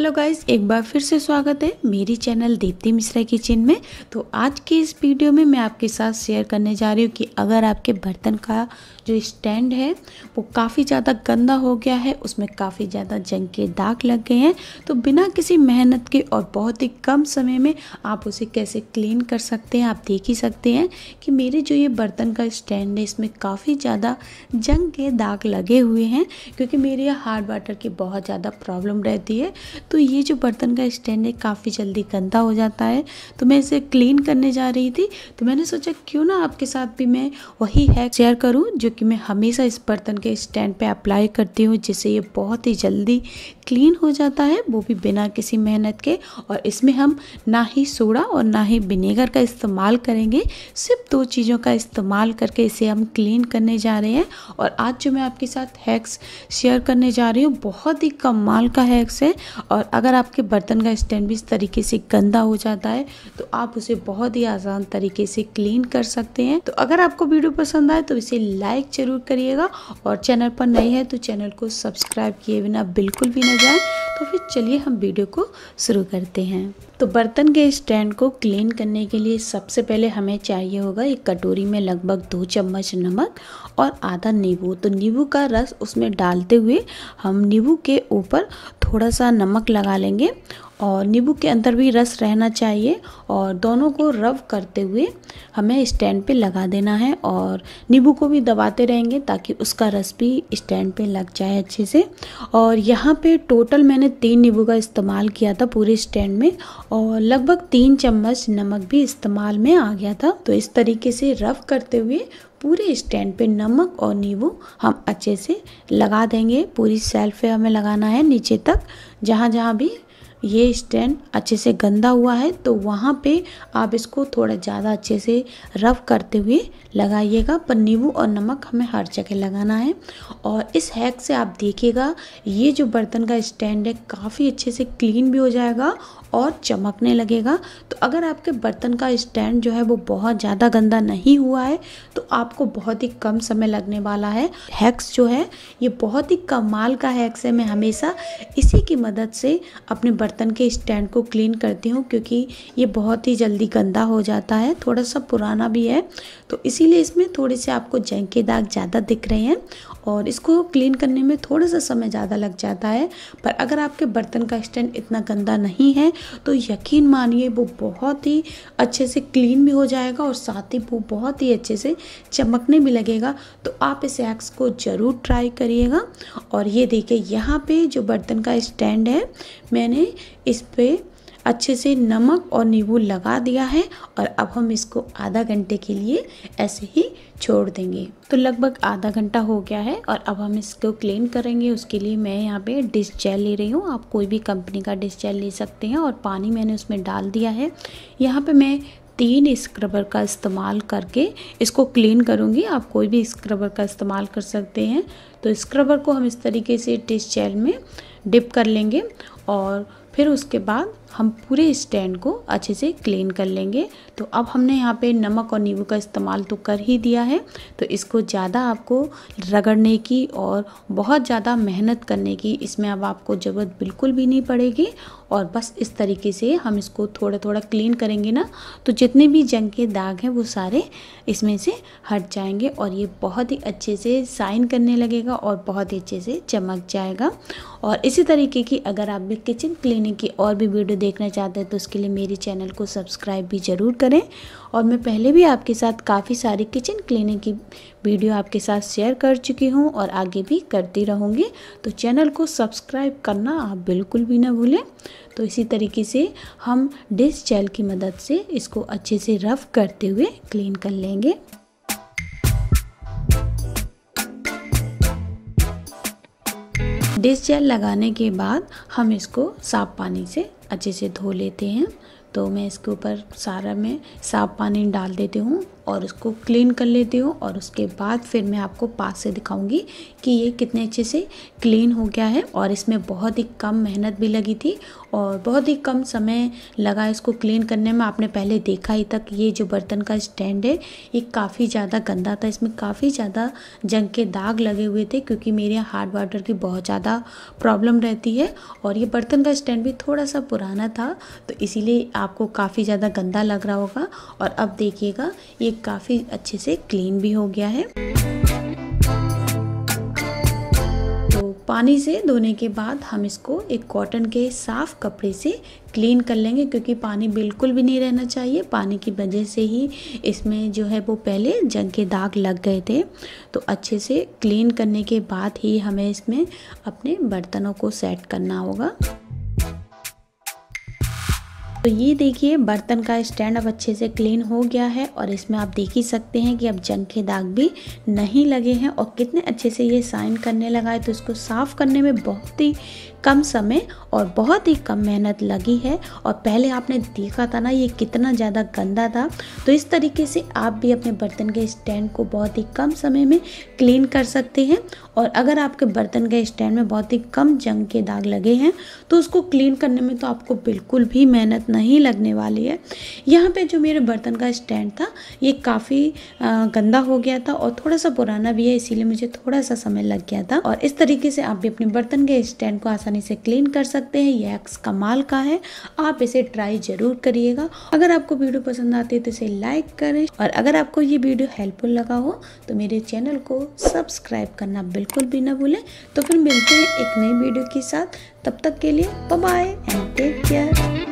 hello guys एक बार फिर से स्वागत है मेरी चैनल दीप्ति मिश्रा किचन में तो आज की इस वीडियो में मैं आपके साथ शेयर करने जा रही हूँ कि अगर आपके बर्तन का जो स्टैंड है वो काफ़ी ज़्यादा गंदा हो गया है उसमें काफ़ी ज़्यादा जंग के दाग लग गए हैं तो बिना किसी मेहनत के और बहुत ही कम समय में आप उसे कैसे क्लीन कर सकते हैं आप देख ही सकते हैं कि मेरे जो ये बर्तन का स्टैंड है इसमें काफ़ी ज़्यादा जंग के दाग लगे हुए हैं क्योंकि मेरे यहाँ हार्ड वाटर की बहुत ज़्यादा प्रॉब्लम रहती है तो ये जो बर्तन का स्टैंड है काफ़ी जल्दी गंदा हो जाता है तो मैं इसे क्लीन करने जा रही थी तो मैंने सोचा क्यों ना आपके साथ भी मैं वही है शेयर करूँ जो कि मैं हमेशा इस बर्तन के स्टैंड पर अप्लाई करती हूँ जिससे ये बहुत ही जल्दी क्लीन हो जाता है वो भी बिना किसी मेहनत के और इसमें हम ना ही सोडा और ना ही विनेगर का इस्तेमाल करेंगे सिर्फ दो चीज़ों का इस्तेमाल करके इसे हम क्लीन करने जा रहे हैं और आज जो मैं आपके साथ हैक्स शेयर करने जा रही हूँ बहुत ही कमाल का हैक्स है और और अगर आपके बर्तन का स्टैंड भी इस तरीके से गंदा हो जाता है तो आप उसे बहुत ही आसान तरीके से क्लीन कर सकते हैं तो अगर आपको वीडियो पसंद आए तो इसे लाइक जरूर करिएगा और चैनल पर नई है तो चैनल को सब्सक्राइब किए बिना बिल्कुल भी ना जाए तो फिर चलिए हम वीडियो को शुरू करते हैं तो बर्तन के स्टैंड को क्लीन करने के लिए सबसे पहले हमें चाहिए होगा एक कटोरी में लगभग दो चम्मच नमक और आधा नींबू तो नींबू का रस उसमें डालते हुए हम नींबू के ऊपर थोड़ा सा नमक लगा लेंगे और नींबू के अंदर भी रस रहना चाहिए और दोनों को रब करते हुए हमें स्टैंड पे लगा देना है और नींबू को भी दबाते रहेंगे ताकि उसका रस भी स्टैंड पे लग जाए अच्छे से और यहाँ पे टोटल मैंने तीन नींबू का इस्तेमाल किया था पूरे स्टैंड में और लगभग तीन चम्मच नमक भी इस्तेमाल में आ गया था तो इस तरीके से रब करते हुए पूरे स्टैंड पे नमक और नींबू हम अच्छे से लगा देंगे पूरी सेल्फ पे हमें लगाना है नीचे तक जहाँ जहाँ भी ये स्टैंड अच्छे से गंदा हुआ है तो वहाँ पे आप इसको थोड़ा ज़्यादा अच्छे से रब करते हुए लगाइएगा पर नींबू और नमक हमें हर जगह लगाना है और इस हैक से आप देखिएगा ये जो बर्तन का स्टैंड है काफ़ी अच्छे से क्लीन भी हो जाएगा और चमकने लगेगा तो अगर आपके बर्तन का स्टैंड जो है वो बहुत ज़्यादा गंदा नहीं हुआ है तो आपको बहुत ही कम समय लगने वाला है हैक्स जो है ये बहुत ही कमाल का हैक्स है मैं हमेशा इसी की मदद से अपने बर्तन के स्टैंड को क्लीन करती हूँ क्योंकि ये बहुत ही जल्दी गंदा हो जाता है थोड़ा सा पुराना भी है तो इसीलिए इसमें थोड़े से आपको जंग के दाग ज़्यादा दिख रहे हैं और इसको क्लीन करने में थोड़ा सा समय ज़्यादा लग जाता है पर अगर आपके बर्तन का स्टैंड इतना गंदा नहीं है तो यकीन मानिए वो बहुत ही अच्छे से क्लीन भी हो जाएगा और साथ ही वो बहुत ही अच्छे से चमकने भी लगेगा तो आप इस एक्स को ज़रूर ट्राई करिएगा और ये देखिए यहाँ पे जो बर्तन का स्टैंड है मैंने इस पर अच्छे से नमक और नींबू लगा दिया है और अब हम इसको आधा घंटे के लिए ऐसे ही छोड़ देंगे तो लगभग आधा घंटा हो गया है और अब हम इसको क्लीन करेंगे उसके लिए मैं यहाँ पे डिश जेल ले रही हूँ आप कोई भी कंपनी का डिश जेल ले सकते हैं और पानी मैंने उसमें डाल दिया है यहाँ पर मैं तीन स्क्रबर का इस्तेमाल करके इसको क्लीन करूँगी आप कोई भी स्क्रबर का इस्तेमाल कर सकते हैं तो स्क्रबर को हम इस तरीके से डिश जेल में डिप कर लेंगे और फिर उसके बाद हम पूरे स्टैंड को अच्छे से क्लीन कर लेंगे तो अब हमने यहाँ पे नमक और नींबू का इस्तेमाल तो कर ही दिया है तो इसको ज़्यादा आपको रगड़ने की और बहुत ज़्यादा मेहनत करने की इसमें अब आपको ज़रूरत बिल्कुल भी नहीं पड़ेगी और बस इस तरीके से हम इसको थोड़ा थोड़ा क्लीन करेंगे ना तो जितने भी जंग के दाग हैं वो सारे इसमें से हट जाएंगे और ये बहुत ही अच्छे से साइन करने लगेगा और बहुत ही अच्छे से चमक जाएगा और इसी तरीके की अगर आप भी किचन क्लीनिंग की और भी वीडियो देखना चाहते हैं तो उसके लिए मेरे चैनल को सब्सक्राइब भी ज़रूर करें और मैं पहले भी आपके साथ काफ़ी सारी किचन क्लीनिंग की वीडियो आपके साथ शेयर कर चुकी हूँ और आगे भी करती रहूँगी तो चैनल को सब्सक्राइब करना आप बिल्कुल भी ना भूलें तो इसी तरीके से हम डिस्क जेल की मदद से इसको अच्छे से रफ़ करते हुए क्लीन कर लेंगे डिश जेल लगाने के बाद हम इसको साफ पानी से अच्छे से धो लेते हैं तो मैं इसके ऊपर सारा में साफ पानी डाल देती हूँ और उसको क्लीन कर लेती हूँ और उसके बाद फिर मैं आपको पास से दिखाऊंगी कि ये कितने अच्छे से क्लीन हो गया है और इसमें बहुत ही कम मेहनत भी लगी थी और बहुत ही कम समय लगा इसको क्लीन करने में आपने पहले देखा ही तक ये जो बर्तन का स्टैंड है ये काफ़ी ज़्यादा गंदा था इसमें काफ़ी ज़्यादा जंग के दाग लगे हुए थे क्योंकि मेरे यहाँ हार्ड वाटर की बहुत ज़्यादा प्रॉब्लम रहती है और ये बर्तन का स्टैंड भी थोड़ा सा पुराना था तो इसीलिए आपको काफ़ी ज़्यादा गंदा लग रहा होगा और अब देखिएगा ये काफ़ी अच्छे से क्लीन भी हो गया है पानी से धोने के बाद हम इसको एक कॉटन के साफ़ कपड़े से क्लीन कर लेंगे क्योंकि पानी बिल्कुल भी नहीं रहना चाहिए पानी की वजह से ही इसमें जो है वो पहले जंग के दाग लग गए थे तो अच्छे से क्लीन करने के बाद ही हमें इसमें अपने बर्तनों को सेट करना होगा तो ये देखिए बर्तन का स्टैंड अब अच्छे से क्लीन हो गया है और इसमें आप देख ही सकते हैं कि अब जंग के दाग भी नहीं लगे हैं और कितने अच्छे से ये साइन करने लगा है तो इसको साफ़ करने में बहुत ही कम समय और बहुत ही कम मेहनत लगी है और पहले आपने देखा था ना ये कितना ज़्यादा गंदा था तो इस तरीके से आप भी अपने बर्तन के स्टैंड को बहुत ही कम समय में क्लीन कर सकते हैं और अगर आपके बर्तन के स्टैंड में बहुत ही कम जंग के दाग लगे हैं तो उसको क्लीन करने में तो आपको बिल्कुल भी मेहनत नहीं लगने वाली है यहाँ पर जो मेरे बर्तन का स्टैंड था ये काफ़ी गंदा हो गया था और थोड़ा सा पुराना भी है इसीलिए मुझे थोड़ा सा समय लग गया था और इस तरीके से आप भी अपने बर्तन के स्टैंड को आसान आसानी से क्लीन कर सकते हैं यह एक्स कमाल का है आप इसे ट्राई जरूर करिएगा अगर आपको वीडियो पसंद आती है तो इसे लाइक करें और अगर आपको ये वीडियो हेल्पफुल लगा हो तो मेरे चैनल को सब्सक्राइब करना बिल्कुल भी ना भूलें तो फिर मिलते हैं एक नई वीडियो के साथ तब तक के लिए बाय एंड टेक केयर